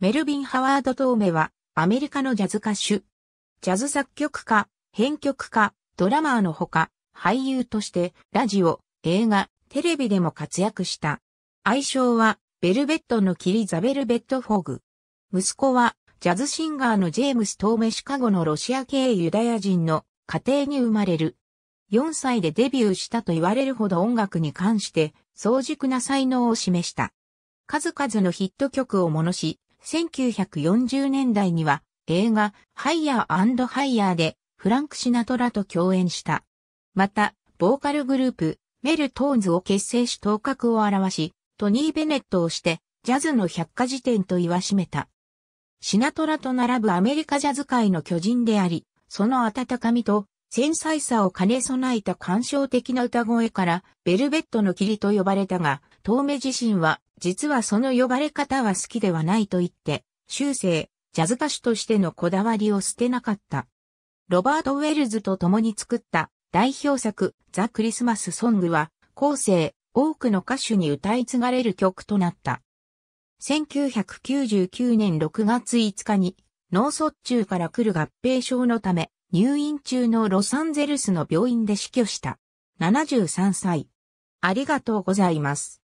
メルビン・ハワード・トーメは、アメリカのジャズ歌手。ジャズ作曲家、編曲家、ドラマーのほか、俳優として、ラジオ、映画、テレビでも活躍した。愛称は、ベルベットのキリザベルベットフォーグ。息子は、ジャズシンガーのジェームス・トーメシカゴのロシア系ユダヤ人の家庭に生まれる。4歳でデビューしたと言われるほど音楽に関して、早熟な才能を示した。数々のヒット曲をのし、1940年代には映画ハイヤーハイヤーでフランク・シナトラと共演した。また、ボーカルグループメルトーンズを結成し頭角を現し、トニー・ベネットをしてジャズの百科事典と言わしめた。シナトラと並ぶアメリカジャズ界の巨人であり、その温かみと繊細さを兼ね備えた感傷的な歌声から、ベルベットの霧と呼ばれたが、遠目自身は実はその呼ばれ方は好きではないと言って、修正、ジャズ歌手としてのこだわりを捨てなかった。ロバート・ウェルズと共に作った代表作、ザ・クリスマス・ソングは、後世、多くの歌手に歌い継がれる曲となった。1999年6月5日に、脳卒中から来る合併症のため、入院中のロサンゼルスの病院で死去した。73歳。ありがとうございます。